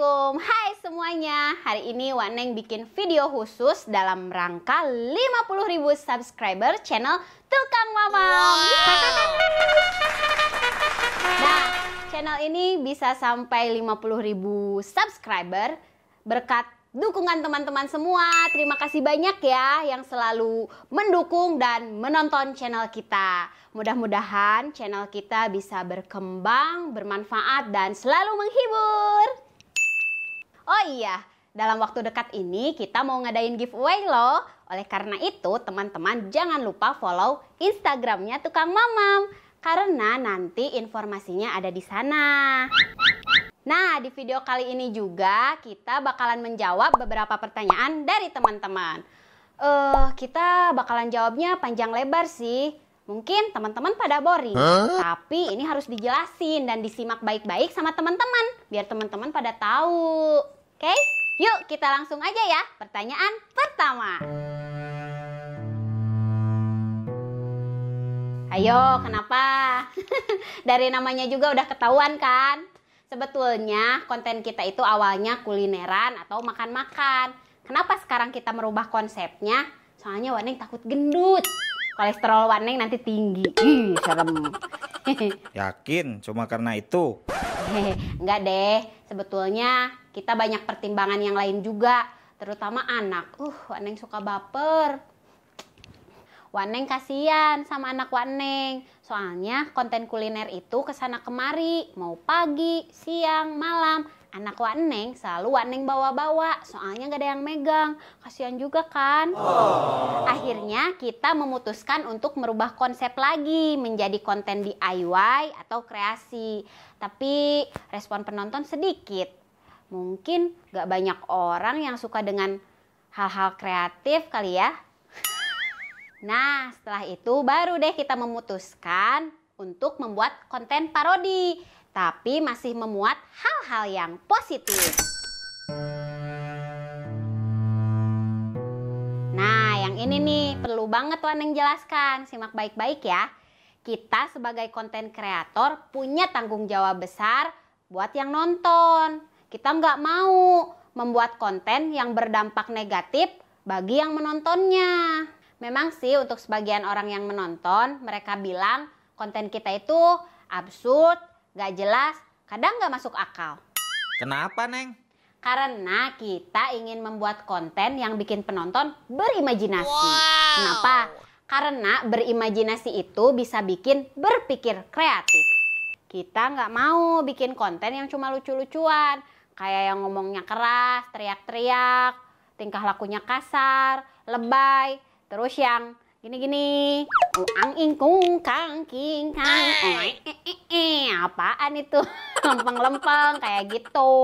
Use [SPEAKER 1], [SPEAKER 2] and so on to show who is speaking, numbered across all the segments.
[SPEAKER 1] Assalamualaikum Hai semuanya Hari ini Waneng bikin video khusus dalam rangka ribu subscriber channel Tukang Mama wow. Nah channel ini bisa sampai ribu subscriber berkat dukungan teman-teman semua. Terima kasih banyak ya yang selalu mendukung dan menonton channel kita. Mudah-mudahan channel kita bisa berkembang, bermanfaat, dan selalu menghibur. Oh iya, dalam waktu dekat ini kita mau ngadain giveaway loh. Oleh karena itu, teman-teman jangan lupa follow Instagramnya Tukang Mamam. Karena nanti informasinya ada di sana. Nah, di video kali ini juga kita bakalan menjawab beberapa pertanyaan dari teman-teman. Uh, kita bakalan jawabnya panjang lebar sih. Mungkin teman-teman pada boring, huh? tapi ini harus dijelasin dan disimak baik-baik sama teman-teman biar teman-teman pada tahu. Oke, yuk kita langsung aja ya. Pertanyaan pertama. Ayo, kenapa? Dari namanya juga udah ketahuan kan? Sebetulnya konten kita itu awalnya kulineran atau makan-makan. Kenapa sekarang kita merubah konsepnya? Soalnya Waneng takut gendut. Kolesterol Waneng nanti tinggi. Ih, serem.
[SPEAKER 2] Yakin cuma karena itu?
[SPEAKER 1] Enggak deh, sebetulnya kita banyak pertimbangan yang lain juga terutama anak uh Waneng suka baper Waneng kasihan sama anak Waneng soalnya konten kuliner itu kesana kemari mau pagi siang malam anak Waneng selalu Waneng bawa-bawa soalnya gak ada yang megang kasihan juga kan oh. akhirnya kita memutuskan untuk merubah konsep lagi menjadi konten DIY atau kreasi tapi respon penonton sedikit mungkin gak banyak orang yang suka dengan hal-hal kreatif kali ya. Nah, setelah itu baru deh kita memutuskan untuk membuat konten parodi, tapi masih memuat hal-hal yang positif. Nah, yang ini nih perlu banget wan yang jelaskan. Simak baik-baik ya. Kita sebagai konten kreator punya tanggung jawab besar buat yang nonton. Kita nggak mau membuat konten yang berdampak negatif bagi yang menontonnya. Memang sih untuk sebagian orang yang menonton, mereka bilang konten kita itu absurd, nggak jelas, kadang nggak masuk akal.
[SPEAKER 2] Kenapa, Neng?
[SPEAKER 1] Karena kita ingin membuat konten yang bikin penonton berimajinasi. Wow. Kenapa? Karena berimajinasi itu bisa bikin berpikir kreatif. Kita nggak mau bikin konten yang cuma lucu-lucuan kayak yang ngomongnya keras, teriak-teriak, tingkah lakunya kasar, lebay, terus yang gini-gini, uang ingkung kang king kang, eh. eh, eh, apaan itu, lempeng-lempeng kayak gitu.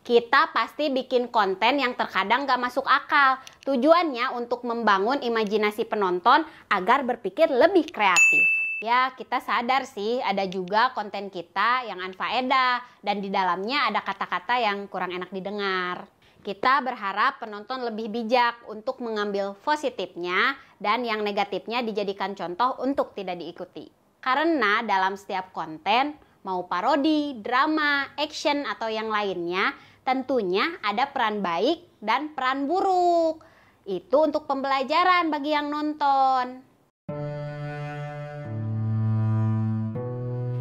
[SPEAKER 1] Kita pasti bikin konten yang terkadang gak masuk akal. Tujuannya untuk membangun imajinasi penonton agar berpikir lebih kreatif ya kita sadar sih ada juga konten kita yang anfaedah dan di dalamnya ada kata-kata yang kurang enak didengar. Kita berharap penonton lebih bijak untuk mengambil positifnya dan yang negatifnya dijadikan contoh untuk tidak diikuti. Karena dalam setiap konten, mau parodi, drama, action atau yang lainnya, tentunya ada peran baik dan peran buruk. Itu untuk pembelajaran bagi yang nonton.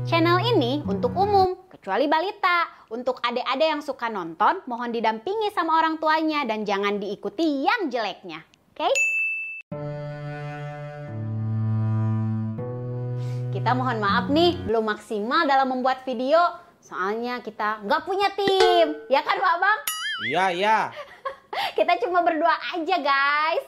[SPEAKER 1] Channel ini untuk umum, kecuali balita. Untuk adik-adik yang suka nonton, mohon didampingi sama orang tuanya dan jangan diikuti yang jeleknya. Oke? Okay? Kita mohon maaf nih, belum maksimal dalam membuat video. Soalnya kita nggak punya tim. Ya kan, Pak Bang? Iya, iya. kita cuma berdua aja, guys.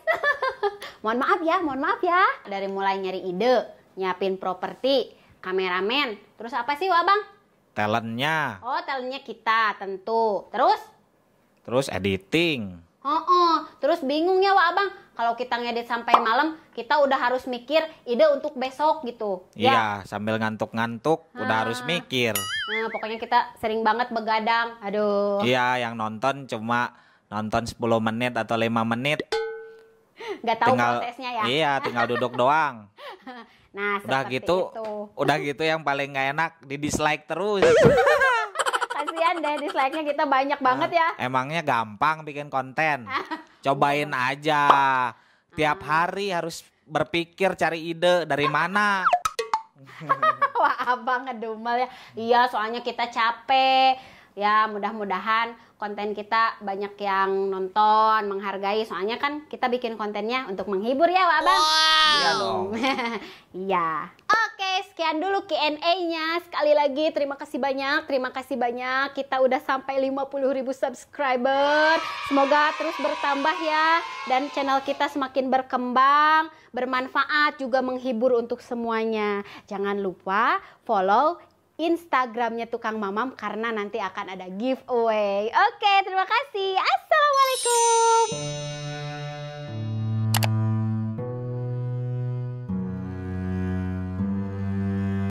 [SPEAKER 1] mohon maaf ya, mohon maaf ya. Dari mulai nyari ide, nyiapin properti, kameramen. Terus apa sih, Wabang?
[SPEAKER 2] Talentnya.
[SPEAKER 1] Oh, talentnya kita tentu. Terus?
[SPEAKER 2] Terus editing.
[SPEAKER 1] Oh, oh. terus bingung ya, Wak Abang. Kalau kita ngedit sampai malam, kita udah harus mikir ide untuk besok gitu.
[SPEAKER 2] Iya, ya? sambil ngantuk-ngantuk, ah. udah harus ah. mikir.
[SPEAKER 1] Nah, pokoknya kita sering banget begadang. Aduh. Iya,
[SPEAKER 2] yang nonton cuma nonton 10 menit atau 5 menit.
[SPEAKER 1] Gak tahu tinggal, prosesnya ya. Iya, tinggal
[SPEAKER 2] duduk doang.
[SPEAKER 1] Nah, udah gitu, itu.
[SPEAKER 2] udah gitu yang paling gak enak di dislike terus.
[SPEAKER 1] Kasihan deh dislike-nya kita banyak nah, banget ya.
[SPEAKER 2] Emangnya gampang bikin konten. Iya. Cobain aja. Tiap ah. hari harus berpikir cari ide dari mana.
[SPEAKER 1] Wah, abang ngedumel ya. Iya, soalnya kita capek. Ya, mudah-mudahan konten kita banyak yang nonton, menghargai. Soalnya kan kita bikin kontennya untuk menghibur ya, Abang. Wah. Iya, iya. Oke, sekian dulu Q&A-nya. Sekali lagi terima kasih banyak, terima kasih banyak. Kita udah sampai 50.000 subscriber. Semoga terus bertambah ya dan channel kita semakin berkembang, bermanfaat juga menghibur untuk semuanya. Jangan lupa follow Instagramnya Tukang Mamam karena nanti akan ada giveaway. Oke, terima kasih. Assalamualaikum.